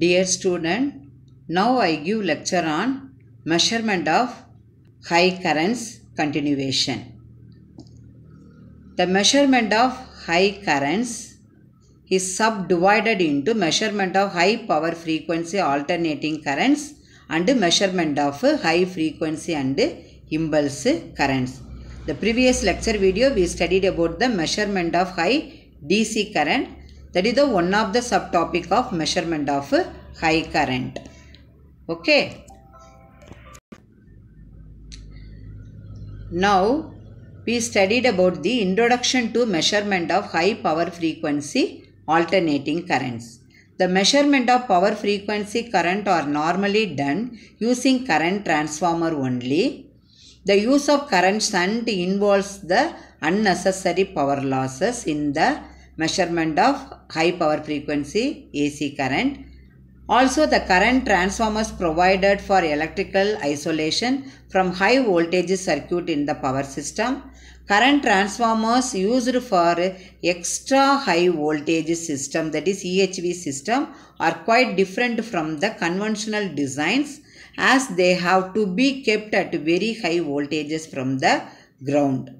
Dear student, now I give lecture on measurement of high currents continuation. The measurement of high currents is subdivided into measurement of high power frequency alternating currents and measurement of high frequency and impulse currents. The previous lecture video we studied about the measurement of high DC current that is the one of the subtopic of measurement of high current. Okay. Now we studied about the introduction to measurement of high power frequency alternating currents. The measurement of power frequency current are normally done using current transformer only. The use of current shunt involves the unnecessary power losses in the measurement of high power frequency AC current. Also the current transformers provided for electrical isolation from high voltage circuit in the power system. Current transformers used for extra high voltage system that is EHV system are quite different from the conventional designs as they have to be kept at very high voltages from the ground.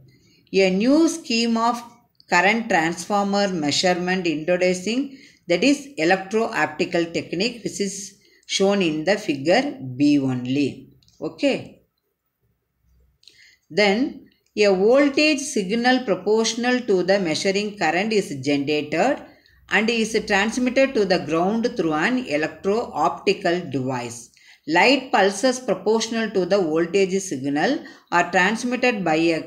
A new scheme of current transformer measurement introducing that is electro-optical technique which is shown in the figure B only. Okay. Then a voltage signal proportional to the measuring current is generated and is transmitted to the ground through an electro-optical device. Light pulses proportional to the voltage signal are transmitted by a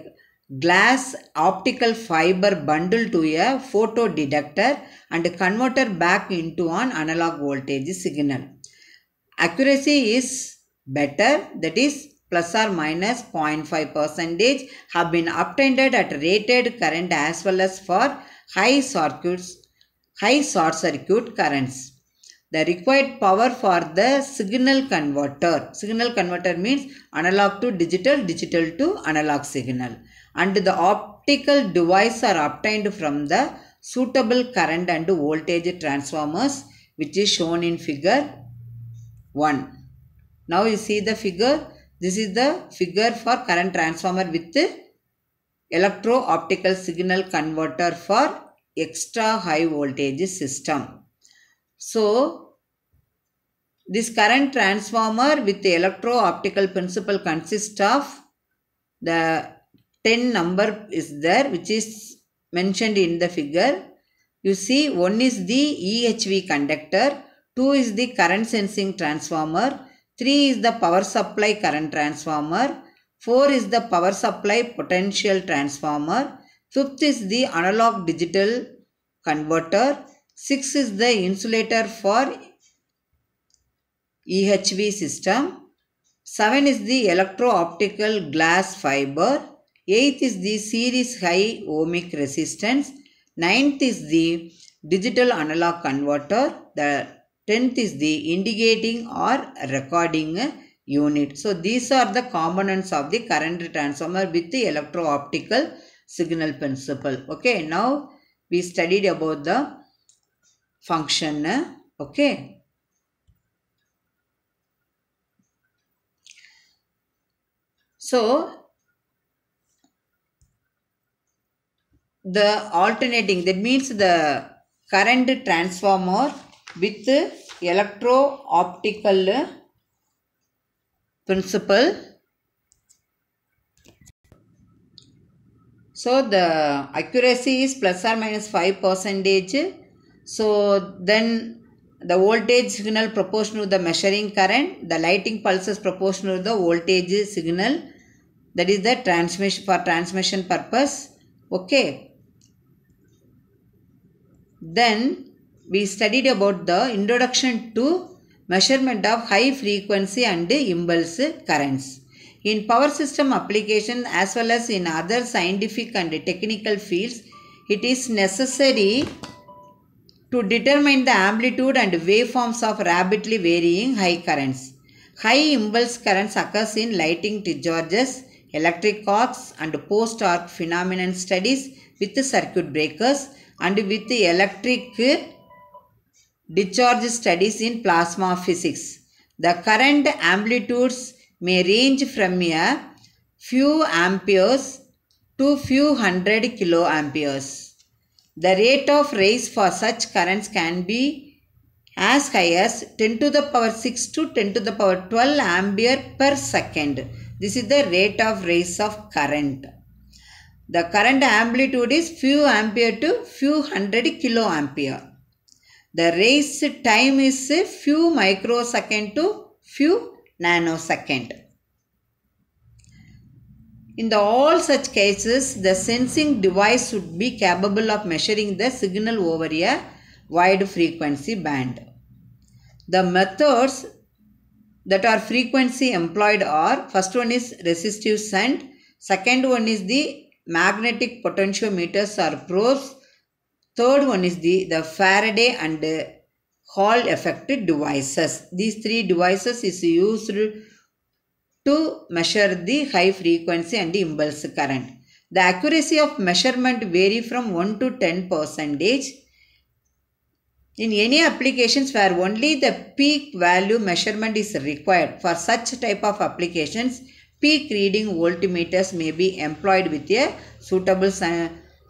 glass optical fiber bundle to a photo detector and converter back into an analog voltage signal. Accuracy is better that is plus or minus 0.5 percentage have been obtained at rated current as well as for high circuits high short circuit currents the required power for the signal converter. Signal converter means analog to digital, digital to analog signal. And the optical device are obtained from the suitable current and voltage transformers which is shown in figure 1. Now you see the figure. This is the figure for current transformer with electro-optical signal converter for extra high voltage system. So, this current transformer with the electro-optical principle consists of the 10 number is there which is mentioned in the figure. You see one is the EHV conductor, two is the current sensing transformer, three is the power supply current transformer, four is the power supply potential transformer, fifth is the analog digital converter, six is the insulator for EHV system. 7 is the electro-optical glass fiber. 8th is the series high ohmic resistance. 9th is the digital analog converter. The 10th is the indicating or recording unit. So these are the components of the current transformer with the electro-optical signal principle. Okay, now we studied about the function. Okay. So, the alternating that means the current transformer with electro optical principle so the accuracy is plus or minus 5 percentage so then the voltage signal proportional to the measuring current the lighting pulses proportional to the voltage signal that is the transmission for transmission purpose okay then we studied about the introduction to measurement of high frequency and impulse currents in power system application as well as in other scientific and technical fields it is necessary to determine the amplitude and waveforms of rapidly varying high currents high impulse currents occurs in lighting discharges electric arcs and post arc phenomenon studies with circuit breakers and with electric discharge studies in plasma physics. The current amplitudes may range from a few amperes to few hundred kiloamperes. The rate of rise for such currents can be as high as 10 to the power 6 to 10 to the power 12 ampere per second this is the rate of rise of current. The current amplitude is few ampere to few hundred kilo ampere. The race time is few microsecond to few nanosecond. In the all such cases, the sensing device should be capable of measuring the signal over a wide frequency band. The methods that are frequency employed are first one is resistive shunt second one is the magnetic potentiometers or probes third one is the the faraday and hall effect devices these three devices is used to measure the high frequency and impulse current the accuracy of measurement vary from 1 to 10 percentage in any applications where only the peak value measurement is required for such type of applications, peak reading voltmeters may be employed with a suitable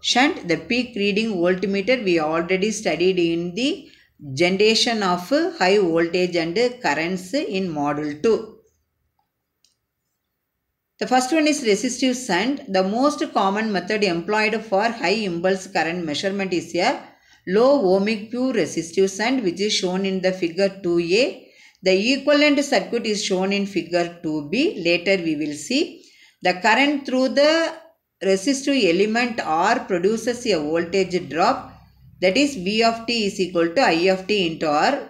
shunt. The peak reading voltmeter we already studied in the generation of high voltage and currents in module 2. The first one is resistive shunt. The most common method employed for high impulse current measurement is a low ohmic pure resistive shunt which is shown in the figure 2a. The equivalent circuit is shown in figure 2b. Later we will see. The current through the resistive element R produces a voltage drop that is V of t is equal to I of t into R.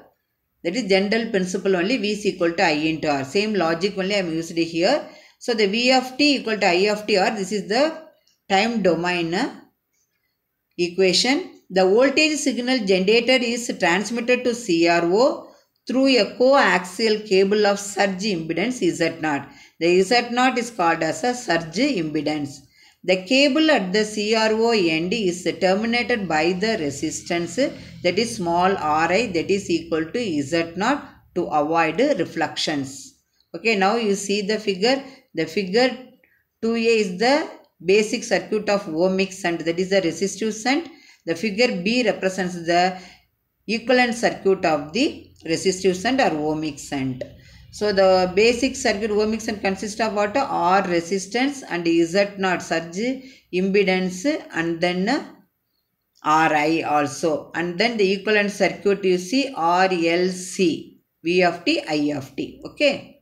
That is general principle only V is equal to I into R. Same logic only I am used here. So the V of t equal to I of t R this is the time domain uh, equation the voltage signal generated is transmitted to CRO through a coaxial cable of surge impedance Z0. The Z0 is called as a surge impedance. The cable at the CRO end is terminated by the resistance that is small Ri that is equal to Z0 to avoid reflections. Okay, now you see the figure. The figure 2A is the basic circuit of ohmic shunt that is the resistive shunt the figure B represents the equivalent circuit of the resistive shunt or ohmic shunt. So the basic circuit ohmic shunt consists of what? R resistance and Z0 surge impedance and then Ri also and then the equivalent circuit you see RLC V of t I of t okay.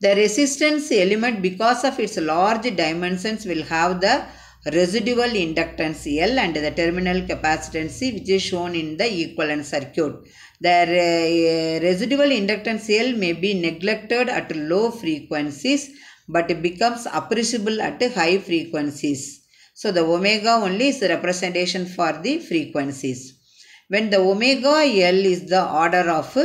The resistance element because of its large dimensions will have the residual inductance L and the terminal capacitance C which is shown in the equivalent circuit. The eh, residual inductance L may be neglected at low frequencies but it becomes appreciable at high frequencies. So the omega only is the representation for the frequencies. When the omega L is the order of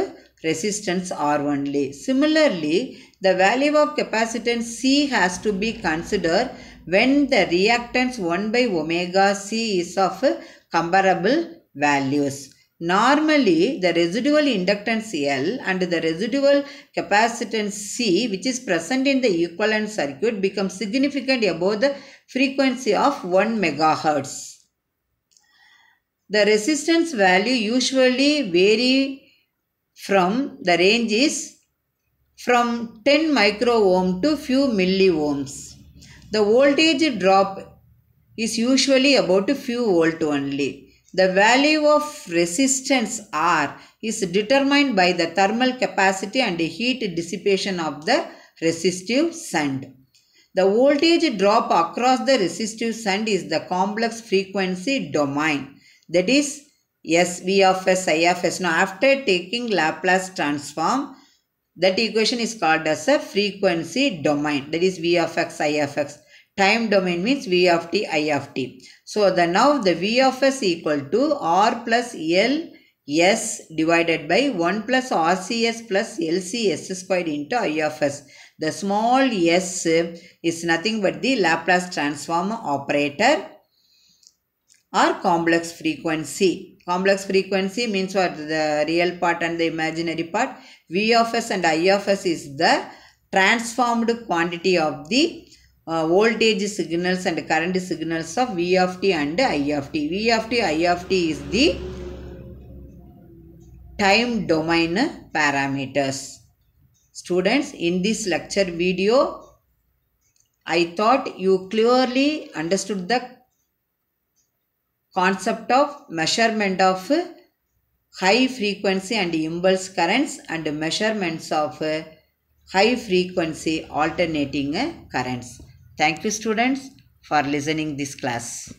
resistance R only. Similarly, the value of capacitance C has to be considered when the reactants 1 by omega C is of comparable values. Normally, the residual inductance L and the residual capacitance C which is present in the equivalent circuit becomes significant above the frequency of 1 megahertz. The resistance value usually vary from the range is from 10 micro ohm to few milli ohms. The voltage drop is usually about a few volt only. The value of resistance R is determined by the thermal capacity and heat dissipation of the resistive sand. The voltage drop across the resistive sand is the complex frequency domain that is S V of S I of S. Now after taking Laplace transform that equation is called as a frequency domain that is V of x I of x time domain means v of t, i of t. So the now the v of s equal to r plus l s divided by 1 plus rcs plus lcs squared into i of s. The small s is nothing but the Laplace transform operator or complex frequency. Complex frequency means what the real part and the imaginary part. V of s and I of s is the transformed quantity of the uh, voltage signals and current signals of V of t and I of t. V of t, I of t is the time domain parameters. Students, in this lecture video, I thought you clearly understood the concept of measurement of high frequency and impulse currents and measurements of high frequency alternating currents. Thank you students for listening this class.